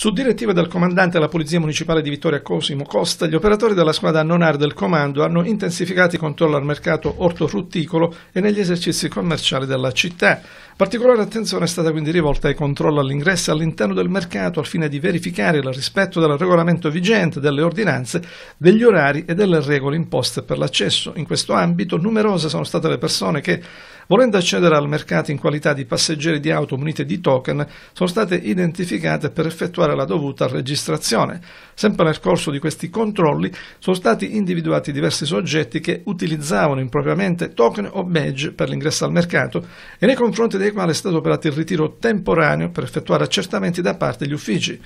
Su direttiva del comandante della Polizia Municipale di Vittoria Cosimo Costa, gli operatori della squadra Nonar del comando hanno intensificato i controlli al mercato ortofrutticolo e negli esercizi commerciali della città. Particolare attenzione è stata quindi rivolta ai controlli all'ingresso e all'interno del mercato al fine di verificare il rispetto del regolamento vigente, delle ordinanze, degli orari e delle regole imposte per l'accesso. In questo ambito numerose sono state le persone che, volendo accedere al mercato in qualità di passeggeri di auto munite di token, sono state identificate per effettuare effettuare la dovuta registrazione. Sempre nel corso di questi controlli sono stati individuati diversi soggetti che utilizzavano impropriamente token o badge per l'ingresso al mercato e nei confronti dei quali è stato operato il ritiro temporaneo per effettuare accertamenti da parte degli uffici.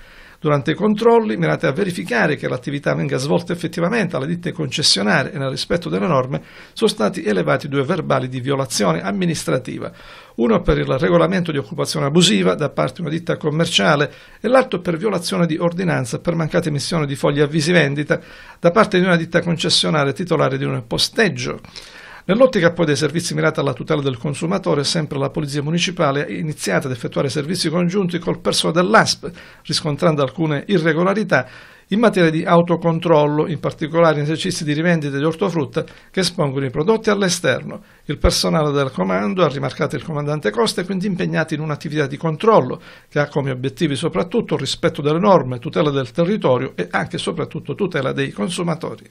Durante i controlli mirate a verificare che l'attività venga svolta effettivamente alle ditte concessionarie e nel rispetto delle norme sono stati elevati due verbali di violazione amministrativa, uno per il regolamento di occupazione abusiva da parte di una ditta commerciale e l'altro per violazione di ordinanza per mancata emissione di fogli avvisi vendita da parte di una ditta concessionaria titolare di un posteggio. Nell'ottica poi dei servizi mirati alla tutela del consumatore, sempre la Polizia Municipale ha iniziato ad effettuare servizi congiunti col personale dell'ASP, riscontrando alcune irregolarità in materia di autocontrollo, in particolare in esercizi di rivendita di ortofrutta che espongono i prodotti all'esterno. Il personale del comando, ha rimarcato il comandante Costa, è quindi impegnato in un'attività di controllo che ha come obiettivi soprattutto il rispetto delle norme, tutela del territorio e anche e soprattutto tutela dei consumatori.